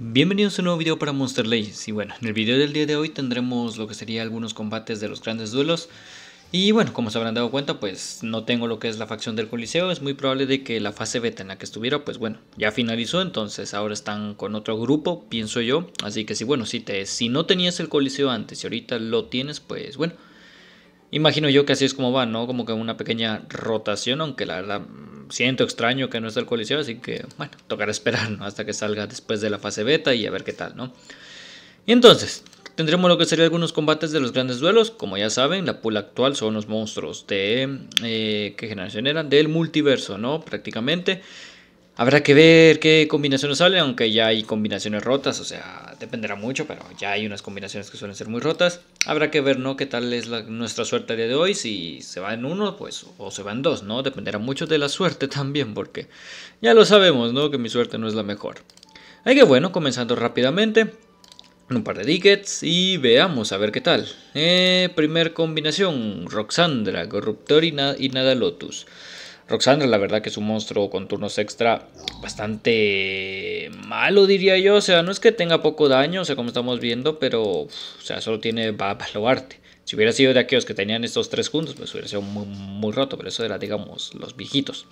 Bienvenidos a un nuevo video para Monster Legends y bueno, en el video del día de hoy tendremos lo que sería algunos combates de los grandes duelos y bueno, como se habrán dado cuenta pues no tengo lo que es la facción del coliseo, es muy probable de que la fase beta en la que estuviera pues bueno, ya finalizó entonces ahora están con otro grupo, pienso yo, así que si bueno, si, te, si no tenías el coliseo antes y ahorita lo tienes pues bueno, imagino yo que así es como va, ¿no? Como que una pequeña rotación, aunque la verdad siento extraño que no esté el coliseo, así que bueno, tocará esperar hasta que salga después de la fase beta y a ver qué tal, ¿no? Y entonces, tendremos lo que serían algunos combates de los grandes duelos. Como ya saben, la pool actual son los monstruos de... Eh, ¿Qué generación eran? Del multiverso, ¿no? Prácticamente. Habrá que ver qué combinaciones sale, aunque ya hay combinaciones rotas, o sea, dependerá mucho, pero ya hay unas combinaciones que suelen ser muy rotas. Habrá que ver, ¿no? Qué tal es nuestra suerte de hoy, si se va en uno, pues, o se va en dos, ¿no? Dependerá mucho de la suerte también, porque ya lo sabemos, ¿no? Que mi suerte no es la mejor. Hay que bueno, comenzando rápidamente, un par de tickets y veamos a ver qué tal. Eh, primer combinación, Roxandra, Corruptor y, y Nada Lotus. Roxandra, la verdad que es un monstruo con turnos extra bastante malo, diría yo. O sea, no es que tenga poco daño, o sea, como estamos viendo, pero, o sea, solo tiene baluarte. Si hubiera sido de aquellos que tenían estos tres juntos, pues hubiera sido muy, roto, pero eso era, digamos, los viejitos.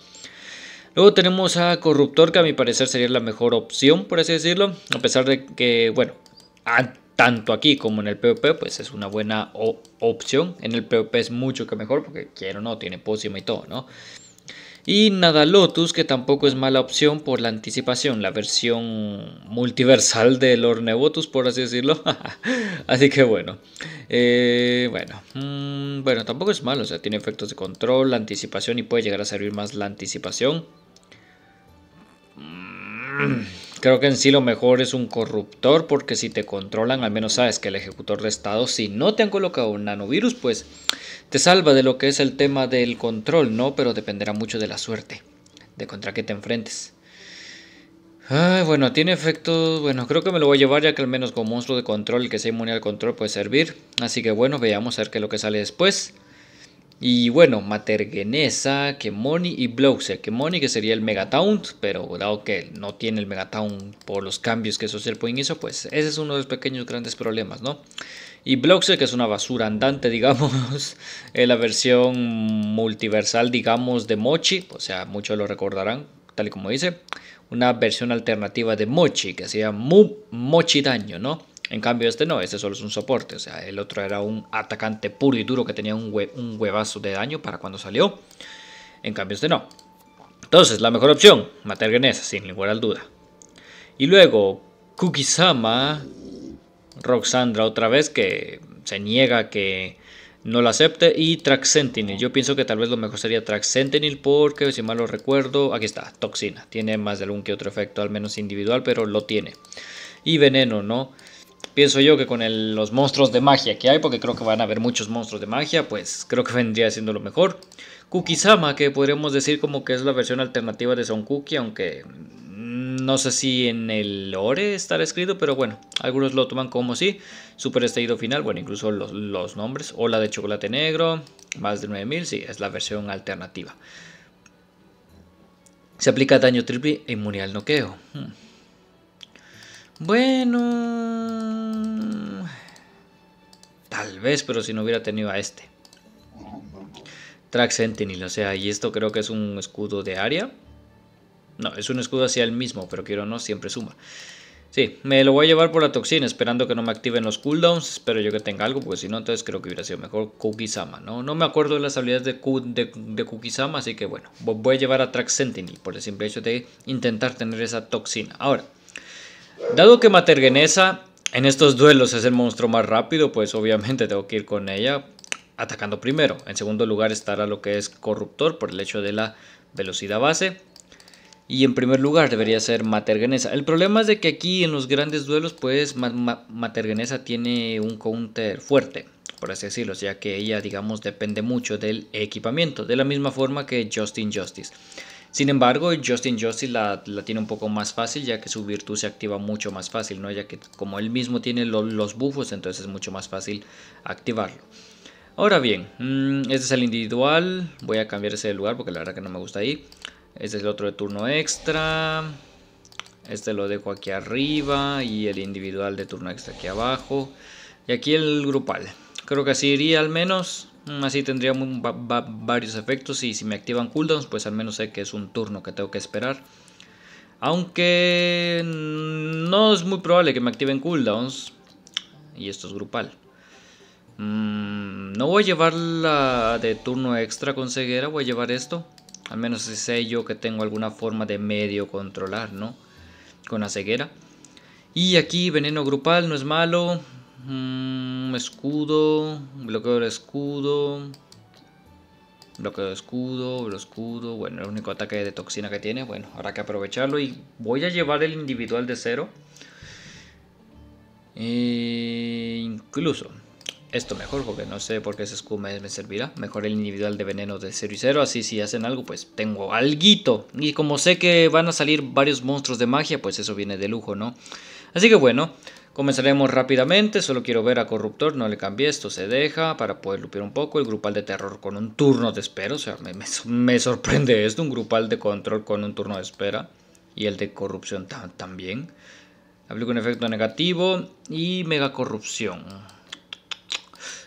Luego tenemos a Corruptor, que a mi parecer sería la mejor opción, por así decirlo. A pesar de que, bueno, tanto aquí como en el PvP, pues es una buena opción. En el PvP es mucho que mejor, porque quiero no, tiene pócima y todo, ¿no? Y Nada Lotus, que tampoco es mala opción por la anticipación, la versión multiversal del Nebotus, por así decirlo. así que bueno, eh, bueno, mm, bueno, tampoco es malo, o sea, tiene efectos de control, la anticipación y puede llegar a servir más la anticipación. Mm. Creo que en sí lo mejor es un corruptor porque si te controlan, al menos sabes que el ejecutor de estado, si no te han colocado un nanovirus, pues te salva de lo que es el tema del control, ¿no? Pero dependerá mucho de la suerte, de contra qué te enfrentes. bueno, tiene efectos, bueno, creo que me lo voy a llevar ya que al menos con monstruo de control que sea inmune al control puede servir. Así que bueno, veamos a ver qué es lo que sale después. Y bueno, Matergenesa, Kemoni y Blouse. Kemoni que sería el Megatown, pero dado que no tiene el Megatown por los cambios que Social Point hizo, pues ese es uno de los pequeños grandes problemas, ¿no? Y Blouse que es una basura andante, digamos, en la versión multiversal, digamos, de Mochi, o sea, muchos lo recordarán, tal y como dice, una versión alternativa de Mochi, que hacía muy Mochi Daño, ¿no? En cambio, este no, este solo es un soporte. O sea, el otro era un atacante puro y duro que tenía un, huevazo de daño para cuando salió. En cambio, este no. Entonces, la mejor opción, matar Genesa, sin ninguna duda. Y luego, Kukisama, Roxandra otra vez, que se niega que no lo acepte. Y Track Yo pienso que tal vez lo mejor sería Track porque, si mal lo recuerdo, aquí está, Toxina. Tiene más de algún que otro efecto, al menos individual, pero lo tiene. Y Veneno, ¿no? pienso yo que con los monstruos de magia que hay, porque creo que van a haber muchos monstruos de magia, pues creo que vendría siendo lo mejor. Kukisama, que podríamos decir como que es la versión alternativa de Son Cookie, aunque no sé si en el lore estará escrito, pero bueno, algunos lo toman como sí. Super estallido final, bueno, incluso los, nombres. Ola de chocolate negro, más de 9000, sí, es la versión alternativa. Se aplica daño triple e inmunidad al noqueo. Hmm. Bueno... Tal vez, pero si no hubiera tenido a este. Track Sentinel, o sea, y esto creo que es un escudo de área. No, es un escudo hacia el mismo, pero quiero no, siempre suma. Sí, me lo voy a llevar por la toxina, esperando que no me activen los cooldowns. Espero yo que tenga algo, porque si no, entonces creo que hubiera sido mejor Kukisama, ¿no? No me acuerdo de las habilidades de, así que bueno, voy a llevar a Track Sentinel por el simple hecho de intentar tener esa toxina. Ahora, Dado que Matergenesa en estos duelos es el monstruo más rápido, pues obviamente tengo que ir con ella atacando primero. En segundo lugar estará lo que es Corruptor por el hecho de la velocidad base. Y en primer lugar debería ser Matergenesa. El problema es de que aquí en los grandes duelos pues Ma tiene un counter fuerte, por así decirlo, ya que ella digamos depende mucho del equipamiento, de la misma forma que Justin Justice. Sin embargo, Justin Justice la, tiene un poco más fácil, ya que su virtud se activa mucho más fácil, ¿no? Ya que como él mismo tiene los bufos, entonces es mucho más fácil activarlo. Ahora bien, mm, este es el individual. Voy a cambiar ese de lugar porque la verdad que no me gusta ahí. Este es el otro de turno extra. Este lo dejo aquí arriba y el individual de turno extra aquí abajo. Y aquí el grupal. Creo que así iría al menos. Así tendría varios efectos y si me activan cooldowns, pues al menos sé que es un turno que tengo que esperar. Aunque no es muy probable que me activen cooldowns. Y esto es grupal. Mm, no voy a llevar la de turno extra con ceguera, voy a llevar esto. Al menos si sé yo que tengo alguna forma de medio controlar, ¿no? Con la ceguera. Y aquí veneno grupal no es malo. Mm, escudo, bloqueo de escudo. Bloqueo de escudo, bloqueo escudo. Bueno, el único ataque de toxina que tiene. Bueno, habrá que aprovecharlo. Y voy a llevar el individual de cero. E incluso esto mejor, porque no sé por qué ese escudo me, servirá. Mejor el individual de veneno de cero y cero Así si hacen algo, pues tengo alguito. Y como sé que van a salir varios monstruos de magia, pues eso viene de lujo, ¿no? Así que bueno. Comenzaremos rápidamente, solo quiero ver a Corruptor, no le cambié, esto se deja para poder lupear un poco. El grupal de terror con un turno de espera, o sea, me, me, sorprende esto, un grupal de control con un turno de espera. Y el de corrupción también. Aplico un efecto negativo y mega corrupción.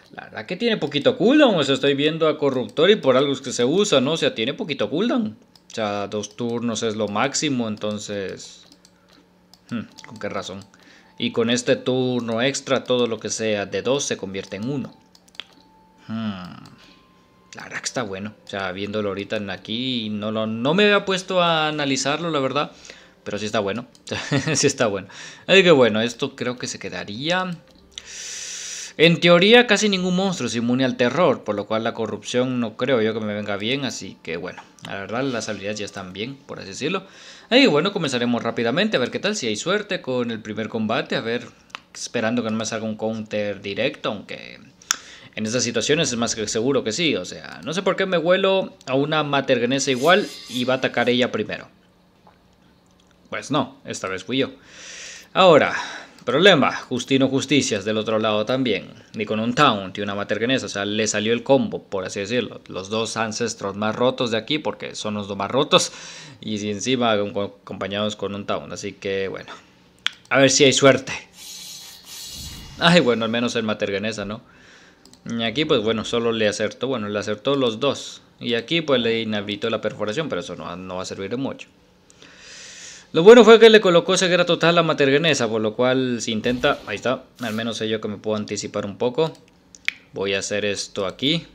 La verdad que tiene poquito cooldown, o sea, estoy viendo a Corruptor y por algo es que se usa, ¿no? O sea, tiene poquito cooldown. O sea, dos turnos es lo máximo, entonces... Hmm, ¿Con qué razón? Y con este turno extra, todo lo que sea de 2 se convierte en 1. Hmm. La verdad que está bueno. O sea, viéndolo ahorita en aquí, no, lo, no me había puesto a analizarlo, la verdad. Pero sí está bueno. sí está bueno. Así que bueno, esto creo que se quedaría... En teoría, casi ningún monstruo es inmune al terror, por lo cual la corrupción no creo yo que me venga bien, así que bueno, la verdad las habilidades ya están bien, por así decirlo. Y bueno, comenzaremos rápidamente a ver qué tal, si hay suerte con el primer combate, a ver, esperando que no me salga un counter directo, aunque en esas situaciones es más que seguro que sí, o sea, no sé por qué me vuelo a una matergenesa igual y va a atacar ella primero. Pues no, esta vez fui yo. Ahora, Problema, Justino Justicias del otro lado también. ni con un Taunt y una materganesa, o sea, le salió el combo, por así decirlo. Los dos ancestros más rotos de aquí, porque son los dos más rotos, y encima acompañados con un Taunt, Así que bueno, a ver si hay suerte. Ay, bueno, al menos el materganesa, ¿no? Y aquí, pues bueno, solo le acertó, bueno, le acertó los dos. Y aquí, pues le inhabilito la perforación, pero eso no, no va a servir de mucho. Lo bueno fue que le colocó ceguera total a materganesa, por lo cual se intenta, ahí está, al menos sé yo que me puedo anticipar un poco. Voy a hacer esto aquí.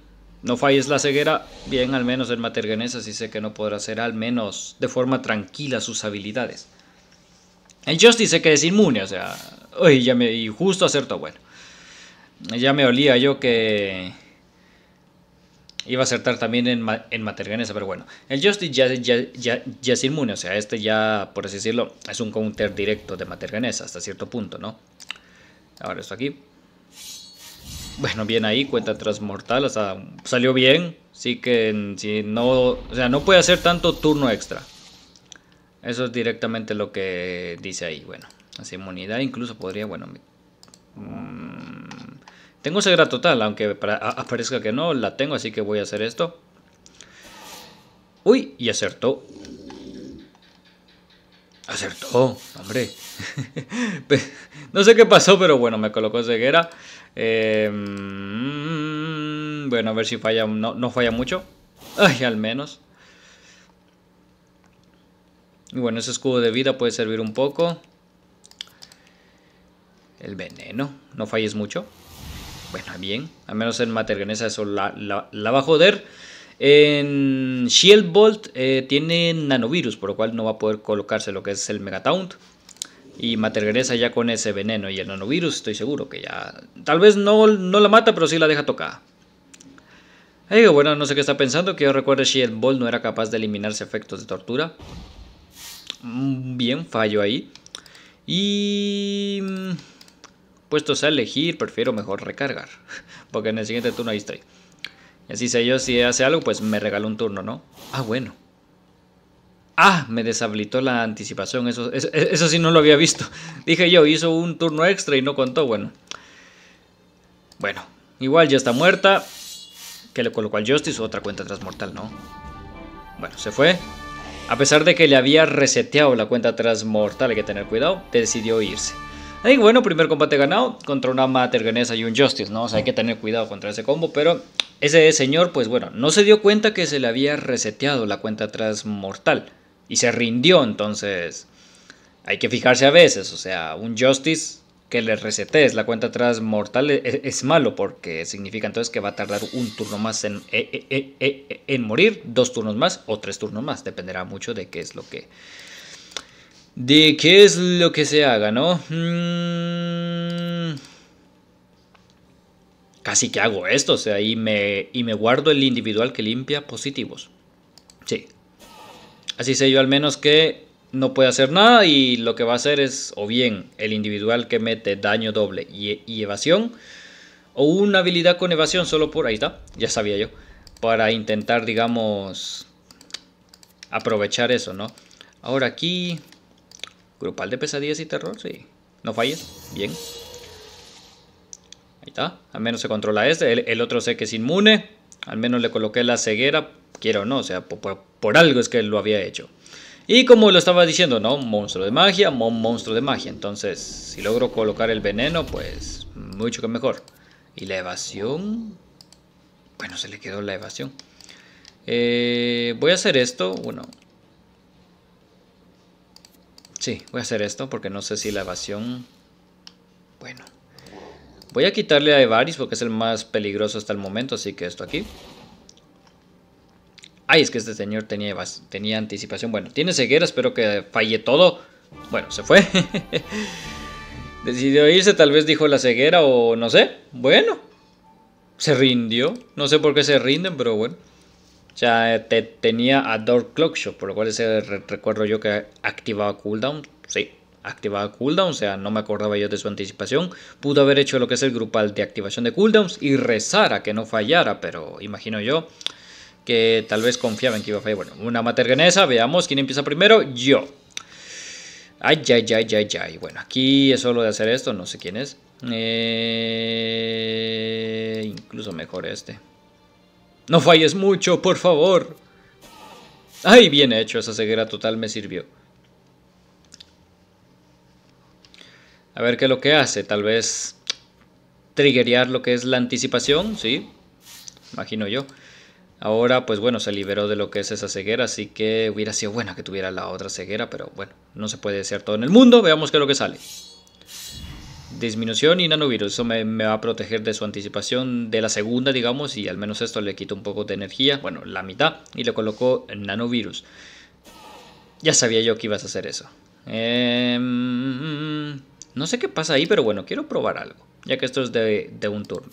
No falles la ceguera, bien al menos el materganesa sí sé que no podrá hacer al menos de forma tranquila sus habilidades. El Justice dice que es inmune, o sea, uy, ya me, y justo acertó, bueno. Ya me olía yo que Iba a acertar también en, Materganesa, pero bueno. El Justice ya, ya, es inmune, o sea, este ya, por así decirlo, es un counter directo de Materganesa hasta cierto punto, ¿no? Ahora esto aquí. Bueno, bien ahí, cuenta transmortal, o sea, salió bien. Sí que si no, o sea, no puede hacer tanto turno extra. Eso es directamente lo que dice ahí. Bueno, así inmunidad incluso podría, bueno, mm, tengo ceguera total, aunque parezca que no, la tengo, así que voy a hacer esto. Uy, y acertó. Acertó, hombre. no sé qué pasó, pero bueno, me colocó ceguera. Em, bueno, a ver si falla, no, no falla mucho. Ay, al menos. Y bueno, ese escudo de vida puede servir un poco. El veneno, no falles mucho. Bueno, bien. Al menos en Materganesa eso la, va a joder. En Shield Bolt eh, tiene nanovirus, por lo cual no va a poder colocarse lo que es el Megataunt. Y Materganesa ya con ese veneno y el nanovirus, estoy seguro que ya... Tal vez no, no la mata, pero sí la deja tocada. bueno, no sé qué está pensando, que yo recuerde Shield Bolt no era capaz de eliminarse efectos de tortura. Mm, bien, fallo ahí. Y... Mm, Puestos a elegir, prefiero mejor recargar, porque en el siguiente turno ahí estoy. Y así sé yo, si hace algo, pues me regaló un turno, ¿no? Ah, bueno. Ah, me deshabilitó la anticipación, eso, eso, sí no lo había visto. Dije yo, hizo un turno extra y no contó, bueno. Bueno, igual ya está muerta, que le colocó al Justice otra cuenta transmortal, ¿no? Bueno, se fue. A pesar de que le había reseteado la cuenta transmortal, hay que tener cuidado, decidió irse. Y bueno, primer combate ganado contra una Mater Ganesa y un Justice, ¿no? O sea, hay que tener cuidado contra ese combo, pero ese señor, pues bueno, no se dio cuenta que se le había reseteado la cuenta atrás mortal y se rindió, entonces hay que fijarse a veces, o sea, un Justice que le resetees la cuenta atrás mortal e, e, es, malo porque significa entonces que va a tardar un turno más e, en, morir, dos turnos más o tres turnos más, dependerá mucho de qué es lo que de qué es lo que se haga, ¿no? Mm. Casi que hago esto, o sea, y me, y me guardo el individual que limpia positivos. Sí. Así sé yo al menos que no puede hacer nada y lo que va a hacer es o bien el individual que mete daño doble y, y evasión o una habilidad con evasión solo por ahí está, ya sabía yo, para intentar digamos aprovechar eso, ¿no? Ahora aquí Grupal de pesadillas y terror, sí. No falles. Bien. Ahí está. Al menos se controla este. El, otro sé que es inmune. Al menos le coloqué la ceguera. Quiero o no, o sea, por, algo es que lo había hecho. Y como lo estaba diciendo, ¿no? Monstruo de magia, monstruo de magia. Entonces, si logro colocar el veneno, pues mucho que mejor. Y la evasión... Bueno, se le quedó la evasión. Eh, voy a hacer esto. Bueno, Sí, voy a hacer esto porque no sé si la evasión... Bueno. Voy a quitarle a Evaris porque es el más peligroso hasta el momento, así que esto aquí. Ay, es que este señor tenía, tenía anticipación. Bueno, tiene ceguera, espero que falle todo. Bueno, se fue. Decidió irse, tal vez dijo la ceguera o no sé. Bueno, se rindió. No sé por qué se rinden, pero bueno. O eh, te, tenía a Dark Clock Shop, por lo cual ese recuerdo yo que activaba cooldown. Sí, activaba cooldown, o sea, no me acordaba yo de su anticipación. Pudo haber hecho lo que es el grupal de activación de cooldowns y rezar que no fallara, pero imagino yo que tal vez confiaba en que iba a fallar. Bueno, una materganesa, veamos quién empieza primero. Yo. Ay, ay, ay, ay, ay. Bueno, aquí es solo de hacer esto, no sé quién es. Eh, incluso mejor este. No falles mucho, por favor. Ay, bien hecho, esa ceguera total me sirvió. A ver qué es lo que hace. Tal vez triggerear lo que es la anticipación, ¿sí? Imagino yo. Ahora, pues bueno, se liberó de lo que es esa ceguera, así que hubiera sido buena que tuviera la otra ceguera, pero bueno, no se puede desear todo en el mundo. Veamos qué es lo que sale disminución y nanovirus. Eso me, va a proteger de su anticipación de la segunda, digamos, y al menos esto le quita un poco de energía, bueno, la mitad, y le colocó nanovirus. Ya sabía yo que ibas a hacer eso. Em, no sé qué pasa ahí, pero bueno, quiero probar algo, ya que esto es de, un turno.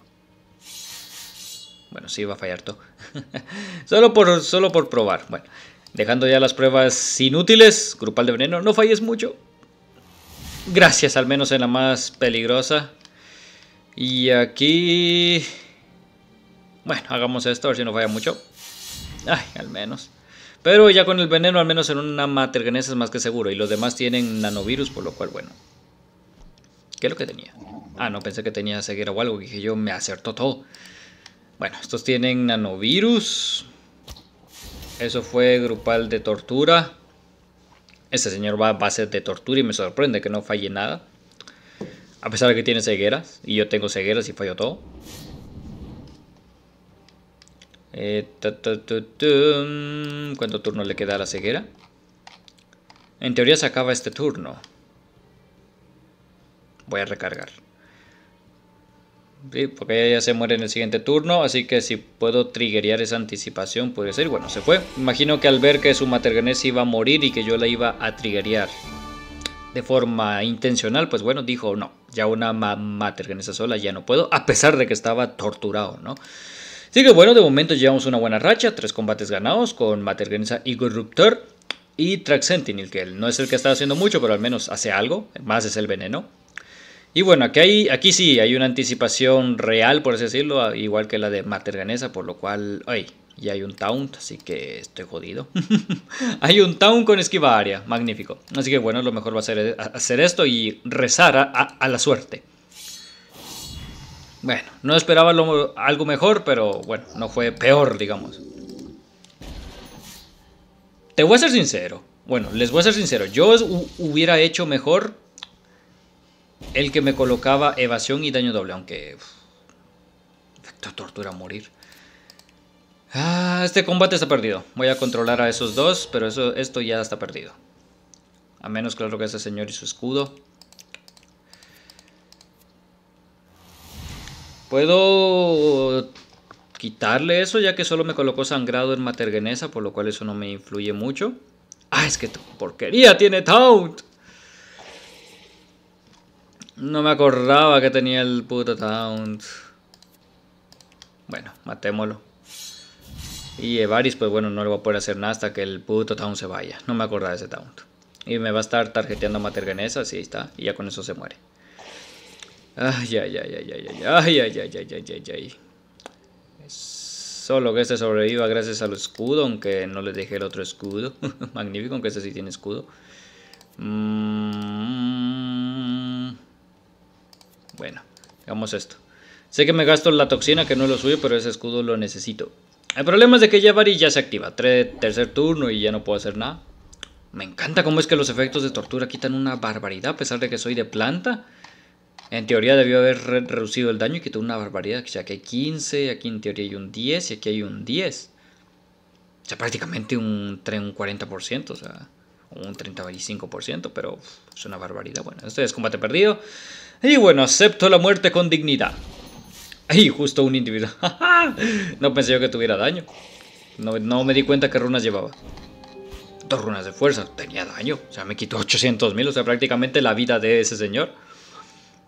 Bueno, si va a fallar todo. solo, por, solo por probar. Bueno, dejando ya las pruebas inútiles, grupal de veneno, no falles mucho. Gracias, al menos en la más peligrosa. Y aquí... Bueno, hagamos esto, a ver si no falla mucho. Ay, al menos. Pero ya con el veneno, al menos en una matergenesa es más que seguro. Y los demás tienen nanovirus, por lo cual, bueno. ¿Qué es lo que tenía? Ah, no, pensé que tenía ceguera o algo. Dije yo, me acertó todo. Bueno, estos tienen nanovirus. Eso fue grupal de tortura. Este señor va a base de tortura y me sorprende que no falle nada. A pesar de que tiene cegueras, y yo tengo cegueras y fallo todo. Eh, ¿Cuánto turno le queda a la ceguera? En teoría se acaba este turno. Voy a recargar porque ella ya se muere en el siguiente turno, así que si puedo triggerear esa anticipación, puede ser. Bueno, se fue. Imagino que al ver que su Materganes iba a morir y que yo la iba a triggerear de forma intencional, pues bueno, dijo no, ya una ma sola ya no puedo, a pesar de que estaba torturado, ¿no? Así que bueno, de momento llevamos una buena racha, tres combates ganados con Materganesa y Corruptor y Traxentinil Sentinel, que no es el que está haciendo mucho, pero al menos hace algo, más es el veneno. Y bueno, aquí, hay, aquí sí hay una anticipación real, por así decirlo, igual que la de Materganesa, por lo cual, ay, ya hay un taunt, así que estoy jodido. hay un taunt con esquiva área, magnífico. Así que bueno, lo mejor va a ser eh, hacer esto y rezar a, la suerte. Bueno, no esperaba algo mejor, pero bueno, no fue peor, digamos. Te voy a ser sincero. Bueno, les voy a ser sincero. Yo hubiera hecho mejor el que me colocaba evasión y daño doble, aunque... Efecto tortura morir. Ah, este combate está perdido. Voy a controlar a esos dos, pero eso, esto ya está perdido. A menos, claro, que ese señor y su escudo. Puedo quitarle eso, ya que solo me colocó sangrado en matergenesa, por lo cual eso no me influye mucho. Ah, es que porquería tiene Taunt. No me acordaba que tenía el puto taunt. Bueno, matémoslo. Y Evaris, pues bueno, no le voy a poder hacer nada hasta que el puto taunt se vaya. No me acordaba de ese taunt. Y me va a estar tarjeteando a Materganesa, así está. Y ya con eso se muere. Ay, ay, ay, ay, ay, ay, ay, ay, ay, ay, ay, ay, Solo que este sobreviva gracias al escudo, aunque no le dejé el otro escudo. Magnífico, aunque este sí tiene escudo. Mmm... Bueno, hagamos esto. Sé que me gasto la toxina, que no es lo suyo, pero ese escudo lo necesito. El problema es de que y ya se activa. tercer turno y ya no puedo hacer nada. Me encanta cómo es que los efectos de tortura quitan una barbaridad, a pesar de que soy de planta. En teoría debió haber reducido el daño y quitó una barbaridad. O sea, aquí hay 15, aquí en teoría hay un 10 y aquí hay un 10. O sea, prácticamente un, un 40%, o sea, un 35%, pero es una barbaridad. Bueno, esto es combate perdido. Y bueno, acepto la muerte con dignidad. Y justo un individuo. no pensé yo que tuviera daño. No, me di cuenta qué runas llevaba. Dos runas de fuerza. Tenía daño. O sea, me quitó 800 mil. O sea, prácticamente la vida de ese señor.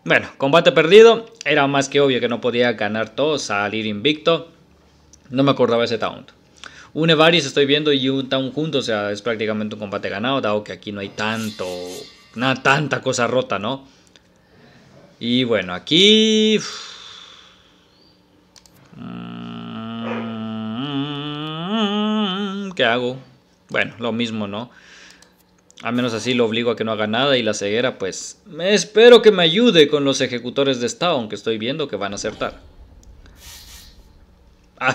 Bueno, combate perdido. Era más que obvio que no podía ganar todo, salir invicto. No me acordaba ese taunt. Un Evaris estoy viendo y un taunt junto. O sea, es prácticamente un combate ganado, dado que aquí no hay tanto... Nada, tanta cosa rota, ¿no? Y bueno, aquí... ¿Qué hago? Bueno, lo mismo, ¿no? Al menos así lo obligo a que no haga nada y la ceguera, pues... Me espero que me ayude con los ejecutores de esta, aunque estoy viendo que van a acertar. A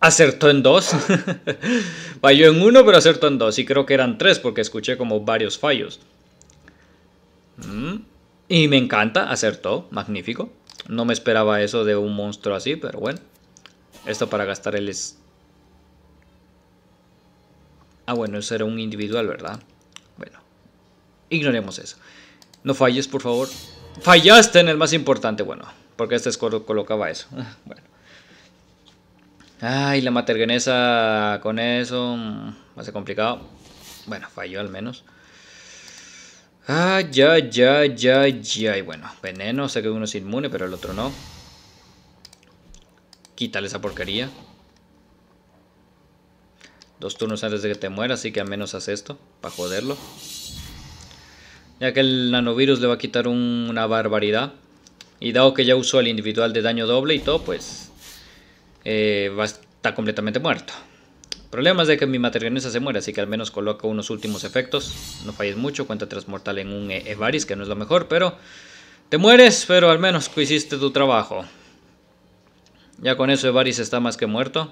acertó en dos. Falló en uno, pero acertó en dos. Y creo que eran tres porque escuché como varios fallos. Mm. Y me encanta, acertó, magnífico. No me esperaba eso de un monstruo así, pero bueno. Esto para gastar el... Es... Ah, bueno, eso era un individual, ¿verdad? Bueno, ignoremos eso. No falles, por favor. Fallaste en el más importante, bueno, porque este score colocaba eso. bueno. Ay, la matergenesa con eso, mm, va a ser complicado. Bueno, falló al menos. Ah, ya, ya, ya, ya. Y bueno, veneno, sé que uno es inmune, pero el otro no. Quítale esa porquería. Dos turnos antes de que te muera, así que al menos haz esto, para joderlo. Ya que el nanovirus le va a quitar una barbaridad. Y dado que ya usó el individual de daño doble y todo, pues... Eh, va completamente muerto. Problemas de que mi materialista se muera así que al menos coloco unos últimos efectos. No falles mucho, cuenta transmortal en un e- Evaris, que no es lo mejor, pero... Te mueres, pero al menos hiciste tu trabajo. Ya con eso Evaris está más que muerto.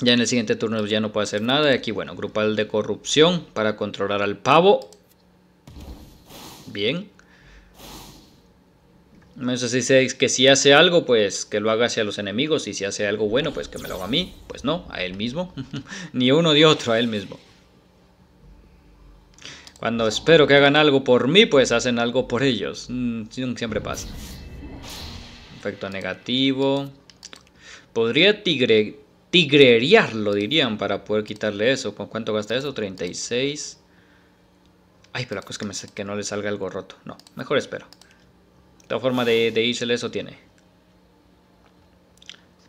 Ya en el siguiente turno ya no puedo hacer nada. Y aquí, bueno, grupal de corrupción para controlar al pavo. Bien. Menos 6 que si hace algo, pues que lo haga hacia los enemigos. Y si hace algo bueno, pues que me lo haga a mí. Pues no, a él mismo. ni uno ni otro, a él mismo. Cuando espero que hagan algo por mí, pues hacen algo por ellos. Mm, siempre pasa. Efecto negativo. Podría tigre, lo dirían, para poder quitarle eso. cuánto gasta eso? 36. Ay, pero la cosa es que, que no le salga algo roto. No, mejor espero forma de, irse eso tiene.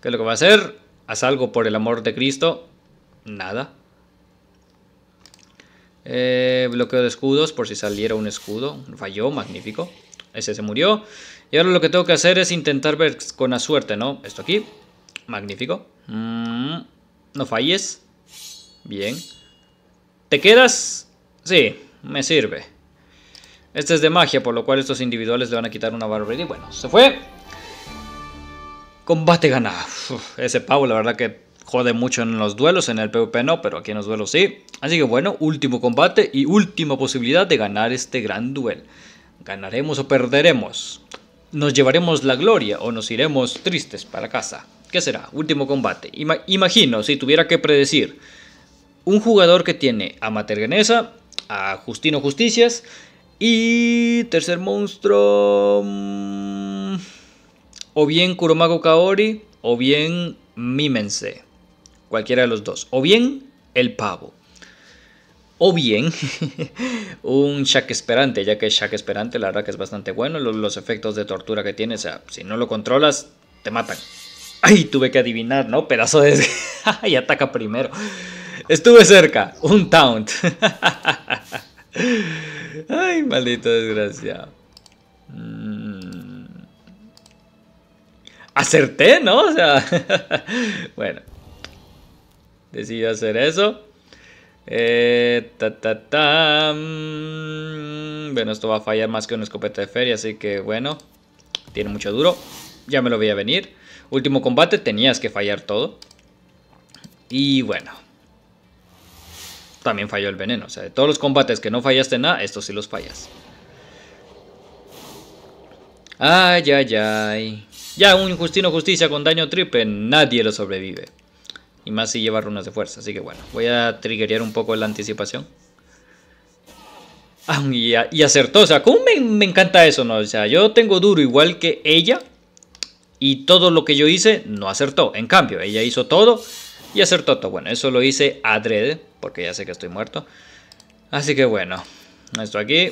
¿Qué es lo que va a hacer? Haz algo por el amor de Cristo. Nada. Eh, bloqueo de escudos por si saliera un escudo. Falló, magnífico. Ese se murió. Y ahora lo que tengo que hacer es intentar ver con la suerte, ¿no? Esto aquí. Magnífico. Mm, no falles. Bien. ¿Te quedas? Sí, me sirve. Este es de magia, por lo cual estos individuales le van a quitar una barra Y bueno, se fue. Combate ganado. ese Pau, la verdad que jode mucho en los duelos. En el PvP no, pero aquí en los duelos sí. Así que bueno, último combate y última posibilidad de ganar este gran duel. ¿Ganaremos o perderemos? ¿Nos llevaremos la gloria o nos iremos tristes para casa? ¿Qué será? Último combate. imagino, si tuviera que predecir, un jugador que tiene a Materganesa, a Justino Justicias y tercer monstruo. Mm, o bien Kuromago Kaori. O bien Mímense. Cualquiera de los dos. O bien el pavo. O bien un Shaq Esperante, ya que Shaq Esperante la verdad que es bastante bueno. Los, efectos de tortura que tiene, o sea, si no lo controlas, te matan. Ay, tuve que adivinar, ¿no? Pedazo de... y ataca primero. Estuve cerca. Un taunt. Ay, maldito desgraciado. Mm. Acerté, ¿no? O sea, bueno. Decidí hacer eso. Eh, ta, ta, mm. Bueno, esto va a fallar más que una escopeta de feria, así que bueno. Tiene mucho duro. Ya me lo veía venir. Último combate, tenías que fallar todo. Y bueno también falló el veneno. O sea, de todos los combates que no fallaste nada, estos sí los fallas. Ay, ay, ay. Ya un injustino Justicia con daño triple, nadie lo sobrevive. Y más si lleva runas de fuerza, así que bueno, voy a triggerear un poco la anticipación. Ah, y, acertó, o sea, ¿cómo me, encanta eso? No? O sea, yo tengo duro igual que ella y todo lo que yo hice no acertó. En cambio, ella hizo todo y hacer todo, Bueno, eso lo hice adrede, porque ya sé que estoy muerto. Así que bueno, esto aquí...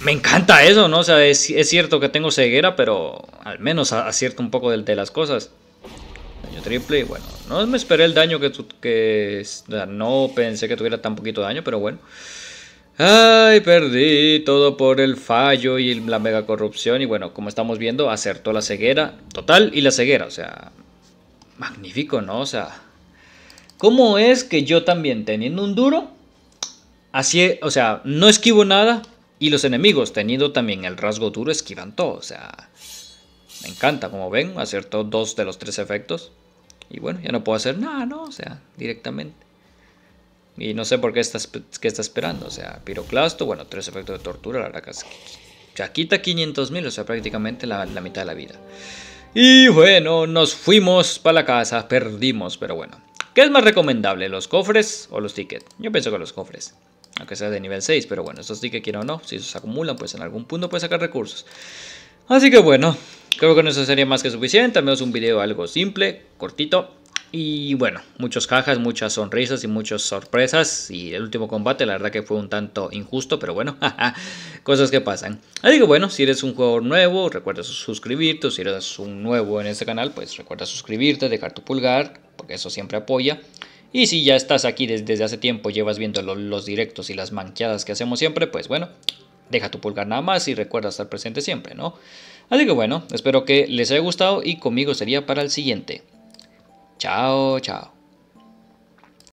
Me encanta eso, ¿no? O sea, es, cierto que tengo ceguera, pero al menos acierto un poco de, de las cosas. Daño triple, bueno, no me esperé el daño que... que o sea, no pensé que tuviera tan poquito daño, pero bueno. Ay, perdí todo por el fallo y la mega corrupción. Y bueno, como estamos viendo, acertó la ceguera total y la ceguera. O sea, magnífico, ¿no? O sea, ¿cómo es que yo también teniendo un duro, así, o sea, no esquivo nada y los enemigos teniendo también el rasgo duro esquivan todo? O sea, me encanta, como ven, acertó dos de los tres efectos. Y bueno, ya no puedo hacer nada, ¿no? O sea, directamente. Y no sé por qué está, qué está esperando. O sea, piroclasto, bueno, tres efectos de tortura, la verdad que sea, quita 500.000. o sea, prácticamente la mitad de la vida. Y bueno, nos fuimos para la casa, perdimos, pero bueno. ¿Qué es más recomendable, los cofres o los tickets? Yo pienso que los cofres. Aunque sea de nivel 6, pero bueno, estos tickets quiero o no, si se acumulan, pues en algún punto puedes sacar recursos. Así que bueno, creo que con eso sería más que suficiente. Al menos un video algo simple, cortito. Y bueno, muchas cajas, muchas sonrisas y muchas sorpresas. Y el último combate, la verdad que fue un tanto injusto, pero bueno, cosas que pasan. Así que bueno, si eres un jugador nuevo, recuerda suscribirte. si eres un nuevo en este canal, pues recuerda suscribirte, dejar tu pulgar, porque eso siempre apoya. Y si ya estás aquí desde, hace tiempo, llevas viendo los directos y las manqueadas que hacemos siempre, pues bueno, deja tu pulgar nada más y recuerda estar presente siempre, ¿no? Así que bueno, espero que les haya gustado y conmigo sería para el siguiente. Chao, chao.